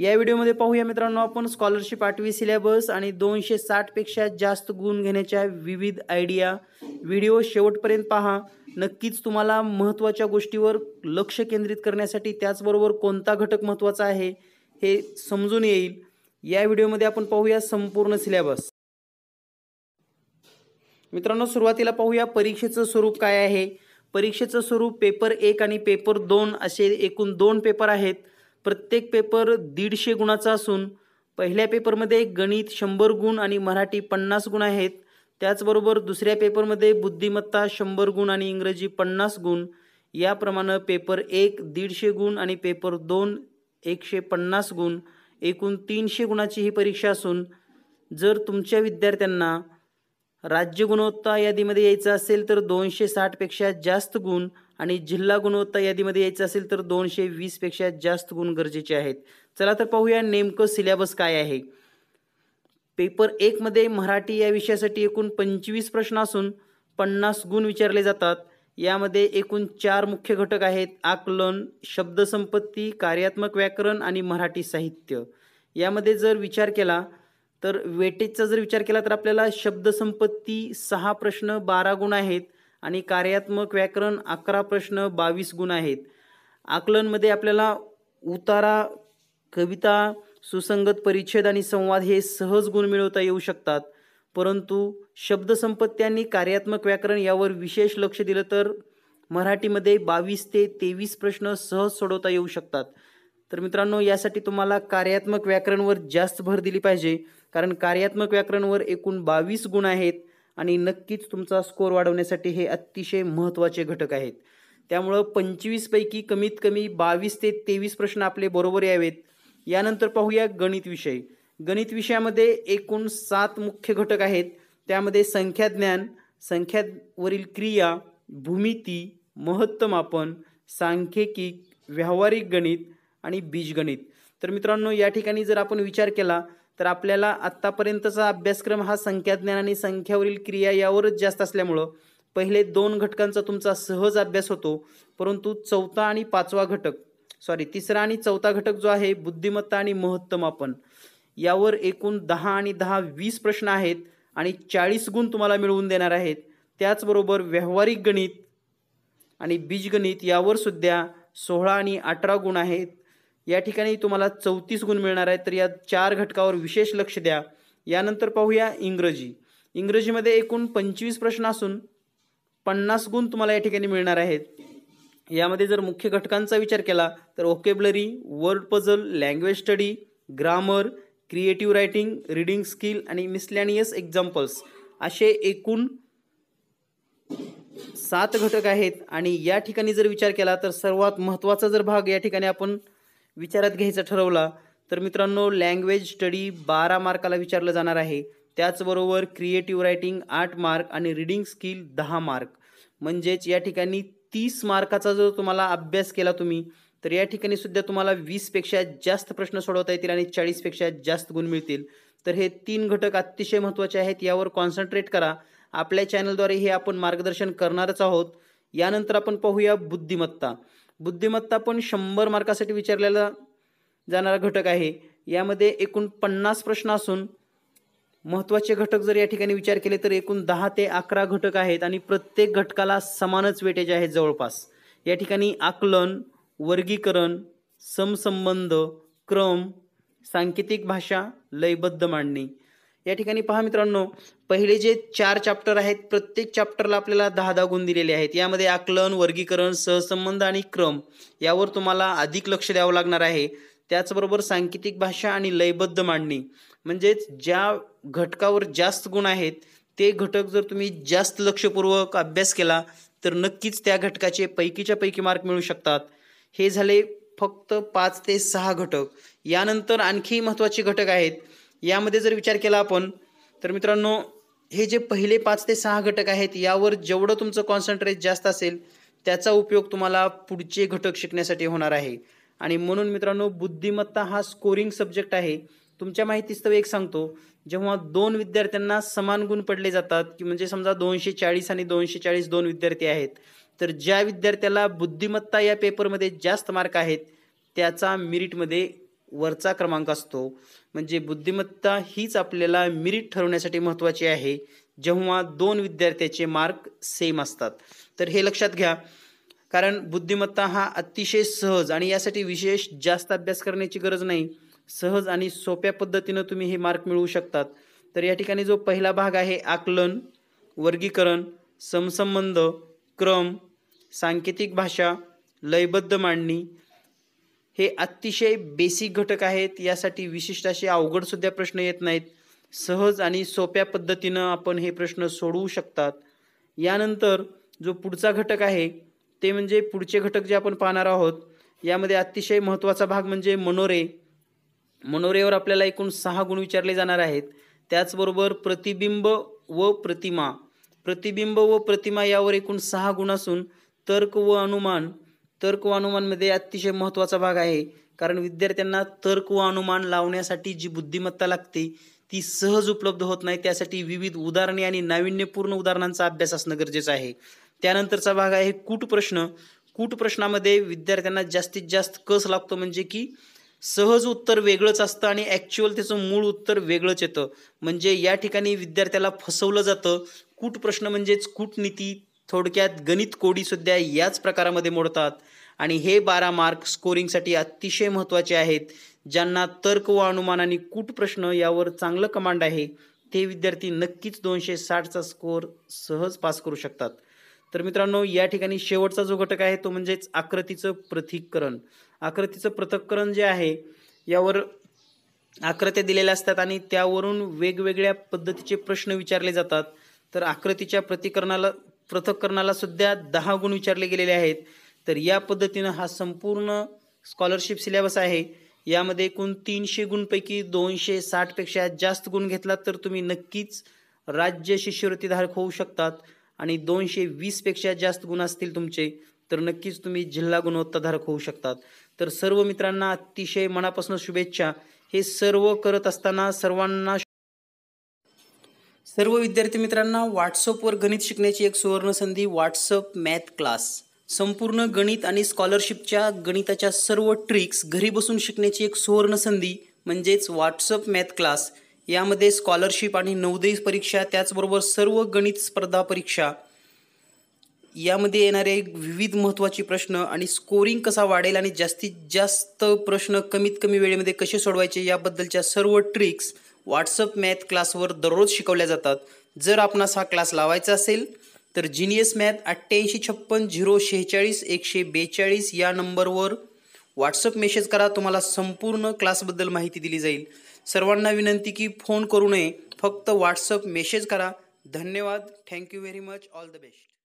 या व्हिडिओमध्ये पाहूया मित्रांनो आपण स्कॉलरशिप आठवी सिलेबस आणि दोनशे साठपेक्षा जास्त गुण घेण्याच्या विविध आयडिया व्हिडिओ शेवटपर्यंत पहा नक्कीच तुम्हाला महत्त्वाच्या गोष्टीवर लक्ष केंद्रित करण्यासाठी त्याचबरोबर कोणता घटक महत्त्वाचा आहे हे समजून येईल या व्हिडिओमध्ये आपण पाहूया संपूर्ण सिलेबस मित्रांनो सुरुवातीला पाहूया परीक्षेचं स्वरूप काय आहे परीक्षेचं स्वरूप पेपर एक आणि पेपर दोन असे एकूण दोन पेपर आहेत प्रत्येक पेपर दीडशे गुणाचा असून पहिल्या पेपरमध्ये गणित शंभर गुण आणि मराठी पन्नास गुण आहेत त्याचबरोबर दुसऱ्या पेपरमध्ये बुद्धिमत्ता शंभर गुण आणि इंग्रजी पन्नास गुण याप्रमाणे पेपर एक दीडशे गुण आणि पेपर दोन एकशे पन्नास गुण एकूण तीनशे गुणाची ही परीक्षा असून जर तुमच्या विद्यार्थ्यांना राज्य गुणवत्ता यादीमध्ये यायचं असेल तर दोनशे साठपेक्षा जास्त गुण आणि जिल्हा गुणवत्ता यादीमध्ये यायचं असेल तर दोनशे वीसपेक्षा जास्त गुण गरजेचे आहेत चला तर पाहूया नेमकं सिलेबस काय आहे पेपर एकमध्ये मराठी या विषयासाठी एकूण पंचवीस प्रश्न असून पन्नास गुण विचारले जातात यामध्ये एकूण चार मुख्य घटक आहेत आकलन शब्दसंपत्ती कार्यात्मक व्याकरण आणि मराठी साहित्य यामध्ये जर विचार केला तर वेटेजचा जर विचार केला तर आपल्याला शब्दसंपत्ती सहा प्रश्न बारा गुण आहेत आणि कार्यात्मक व्याकरण अकरा प्रश्न बावीस गुण आहेत आकलनमध्ये आपल्याला उतारा कविता सुसंगत परिच्छेद आणि संवाद हे सहज गुण मिळवता येऊ शकतात परंतु शब्दसंपत्ती आणि कार्यात्मक व्याकरण यावर विशेष लक्ष दिलं तर मराठीमध्ये बावीस ते तेवीस प्रश्न सहज सोडवता येऊ शकतात तर मित्रांनो यासाठी तुम्हाला कार्यात्मक व्याकरणवर जास्त भर दिली पाहिजे कारण कार्यात्मक व्याकरणवर एकूण बावीस गुण आहेत आणि नक्कीच तुमचा स्कोर वाढवण्यासाठी हे अतिशय महत्त्वाचे घटक आहेत त्यामुळं पंचवीसपैकी कमीत कमी बावीस ते तेवीस प्रश्न आपले बरोबर यावेत यानंतर पाहूया गणित विषय गणित विषयामध्ये एकूण सात मुख्य घटक आहेत त्यामध्ये संख्याज्ञान संख्यावरील क्रिया भूमिती महत्तमापन सांख्यिकी व्यावहारिक गणित आणि बीजगणित तर मित्रांनो या ठिकाणी जर आपण विचार केला तर आपल्याला आत्तापर्यंतचा अभ्यासक्रम हा संख्याज्ञान आणि संख्यावरील क्रिया यावरच जास्त असल्यामुळं पहिले दोन घटकांचा तुमचा सहज अभ्यास होतो परंतु चौथा आणि पाचवा घटक सॉरी तिसरा आणि चौथा घटक जो आहे बुद्धिमत्ता आणि महत्तमापन यावर एकूण दहा आणि दहा वीस प्रश्न आहेत आणि चाळीस गुण तुम्हाला मिळवून देणार आहेत त्याचबरोबर व्यावहारिक गणित आणि बीजगणित यावर सुद्धा सोळा आणि अठरा गुण आहेत या ठिकाणी तुम्हाला चौतीस गुण मिळणार आहेत तर या चार घटकावर विशेष लक्ष द्या यानंतर पाहूया इंग्रजी इंग्रजीमध्ये एकूण पंचवीस प्रश्न असून पन्नास गुण तुम्हाला या ठिकाणी मिळणार आहेत यामध्ये जर मुख्य घटकांचा विचार केला तर vocabulary word puzzle language study grammar creative writing reading skill आणि मिसलॅनियस एक्झाम्पल्स असे एकूण सात घटक आहेत आणि या ठिकाणी जर विचार केला तर सर्वात महत्त्वाचा जर भाग या ठिकाणी आपण विचारात घ्यायचा ठरवला तर मित्रांनो लँग्वेज स्टडी बारा मार्काला विचारलं जाणार आहे त्याचबरोबर क्रिएटिव्ह रायटिंग आठ मार्क आणि रिडिंग स्किल दहा मार्क म्हणजेच या ठिकाणी तीस मार्काचा जर तुम्हाला अभ्यास केला तुम्ही तर या ठिकाणी सुद्धा तुम्हाला वीसपेक्षा जास्त प्रश्न सोडवता येतील आणि चाळीसपेक्षा जास्त गुण मिळतील तर हे तीन घटक अतिशय महत्त्वाचे आहेत यावर कॉन्सन्ट्रेट करा आपल्या चॅनलद्वारे हे आपण मार्गदर्शन करणारच आहोत यानंतर आपण पाहूया बुद्धिमत्ता बुद्धिमत्ता पण शंभर मार्कासाठी विचारलेला जाणारा घटक आहे यामध्ये एकूण पन्नास प्रश्न असून महत्त्वाचे घटक जर या ठिकाणी विचार केले तर एकूण दहा ते अकरा घटक आहेत आणि प्रत्येक घटकाला समानच वेटेज आहे जवळपास या ठिकाणी आकलन वर्गीकरण समसंबंध क्रम सांकेतिक भाषा लयबद्ध मांडणी या ठिकाणी पहा मित्रांनो पहिले जे चार चॅप्टर आहेत प्रत्येक चॅप्टरला आपल्याला दहा दहा गुण दिलेले आहेत यामध्ये आकलन वर्गीकरण सहसंबंध आणि क्रम यावर तुम्हाला अधिक लक्ष द्यावं लागणार आहे त्याचबरोबर सांकेतिक भाषा आणि लयबद्ध मांडणी म्हणजेच ज्या घटकावर जास्त गुण आहेत ते घटक जर तुम्ही जास्त लक्षपूर्वक अभ्यास केला तर नक्कीच त्या घटकाचे पैकीच्या पैकी मार्क मिळू शकतात हे झाले फक्त पाच ते सहा घटक यानंतर आणखी महत्त्वाचे घटक आहेत यामध्ये जर विचार केला आपण तर मित्रांनो हे जे पहिले पाच ते सहा घटक आहेत यावर जेवढं तुमचं कॉन्सन्ट्रेट जास्त असेल त्याचा उपयोग तुम्हाला पुढचे घटक शिकण्यासाठी होणार आहे आणि म्हणून मित्रांनो बुद्धिमत्ता हा स्कोरिंग सब्जेक्ट आहे तुमच्या माहितीस्तव एक सांगतो जेव्हा दोन विद्यार्थ्यांना समान गुण पडले जातात की म्हणजे समजा दोनशे चाळीस आणि दोनशे चाळीस दोन विद्यार्थी आहेत तर ज्या विद्यार्थ्याला बुद्धिमत्ता या पेपरमध्ये जास्त मार्क आहेत त्याचा मिरिटमध्ये वरचा क्रमांक असतो म्हणजे बुद्धिमत्ता हीच आपल्याला मिरिट ठरवण्यासाठी महत्त्वाची आहे जेव्हा दोन विद्यार्थ्याचे मार्क सेम असतात तर हे लक्षात घ्या कारण बुद्धिमत्ता हा अतिशय सहज आणि यासाठी विशेष जास्त अभ्यास करण्याची गरज नाही सहज आणि सोप्या पद्धतीनं तुम्ही हे मार्क मिळवू शकतात तर या ठिकाणी जो पहिला भाग आहे आकलन वर्गीकरण समसंबंध क्रम सांकेतिक भाषा लयबद्ध मांडणी हे अतिशय बेसिक घटक आहेत यासाठी विशिष्ट असे अवघडसुद्धा प्रश्न येत नाहीत सहज आणि सोप्या पद्धतीनं आपण हे प्रश्न सोडवू शकतात यानंतर जो पुढचा घटक आहे ते म्हणजे पुढचे घटक जे आपण पाहणार आहोत यामध्ये अतिशय महत्त्वाचा भाग म्हणजे मनोरे मनोरेवर आपल्याला एकूण सहा गुण विचारले जाणार आहेत त्याचबरोबर प्रतिबिंब व प्रतिमा प्रतिबिंब व प्रतिमा यावर एकूण सहा गुण असून तर्क व अनुमान तर्क व अनुमानमध्ये अतिशय महत्त्वाचा भाग आहे कारण विद्यार्थ्यांना तर्क व अनुमान लावण्यासाठी जी बुद्धिमत्ता लागते ती सहज उपलब्ध होत नाही त्यासाठी विविध उदाहरणे आणि नाविन्यपूर्ण उदाहरणांचा अभ्यास असणं गरजेचं आहे त्यानंतरचा भाग आहे कूट प्रश्न कूट प्रश्नामध्ये विद्यार्थ्यांना जास्तीत जास्त कस लागतो म्हणजे की सहज उत्तर वेगळंच असतं आणि ॲक्च्युअल त्याचं मूळ उत्तर वेगळंच येतं म्हणजे या ठिकाणी विद्यार्थ्याला फसवलं जातं कूट प्रश्न म्हणजेच कूटनीती थोडक्यात गणित कोडी सुद्धा याच प्रकारामध्ये मोडतात आणि हे बारा मार्क स्कोरिंगसाठी अतिशय महत्त्वाचे आहेत ज्यांना तर्क व अनुमानाने कूट प्रश्न यावर चांगलं कमांड आहे ते विद्यार्थी नक्कीच दोनशे साठचा स्कोअर सहज पास करू शकतात तर मित्रांनो या ठिकाणी शेवटचा जो घटक आहे तो म्हणजेच आकृतीचं पृथ्वीकरण आकृतीचं पृथक्करण जे आहे यावर आकृत्या दिलेल्या असतात आणि त्यावरून वेगवेगळ्या पद्धतीचे प्रश्न विचारले जातात तर आकृतीच्या प्रतिकरणाला पृथक्करणाला सुद्धा दहा गुण विचारले गेलेले आहेत तर या पद्धतीनं हा संपूर्ण स्कॉलरशिप सिलेबस आहे यामध्ये एकूण तीनशे गुणपैकी दोनशे साठपेक्षा जास्त गुण घेतलात तर तुम्ही नक्कीच राज्य शिष्यवृत्तीधारक होऊ शकतात आणि दोनशे वीसपेक्षा जास्त गुण असतील तुमचे तर नक्कीच तुम्ही जिल्हा गुणवत्ताधारक होऊ शकतात तर सर्व मित्रांना अतिशय मनापासून शुभेच्छा हे सर्व करत असताना सर्वांना सर्व विद्यार्थी मित्रांना व्हॉट्सअपवर गणित शिकण्याची एक सुवर्ण संधी व्हॉट्सअप मॅथ क्लास संपूर्ण गणित आणि स्कॉलरशिपच्या गणिताच्या सर्व ट्रिक्स घरी बसून शिकण्याची एक सुवर्ण संधी म्हणजेच व्हॉट्सअप मॅथ क्लास यामध्ये स्कॉलरशिप आणि नवोदय परीक्षा त्याचबरोबर सर्व गणित स्पर्धा परीक्षा यामध्ये येणारे विविध महत्त्वाचे प्रश्न आणि स्कोरिंग कसा वाढेल आणि जास्तीत जास्त प्रश्न कमीत कमी वेळेमध्ये कसे सोडवायचे याबद्दलच्या सर्व ट्रिक्स व्हॉट्सअप मॅथ क्लासवर दररोज शिकवल्या जातात जर आपणास हा क्लास लावायचा असेल तर जिनियस मॅथ अठ्ठ्याऐंशी छप्पन झिरो शेहेचाळीस एकशे बेचाळीस या नंबरवर व्हॉट्सअप मेसेज करा तुम्हाला संपूर्ण क्लासबद्दल माहिती दिली जाईल सर्वांना विनंती की फोन करू नये फक्त व्हॉट्सअप मेसेज करा धन्यवाद thank you very much all the best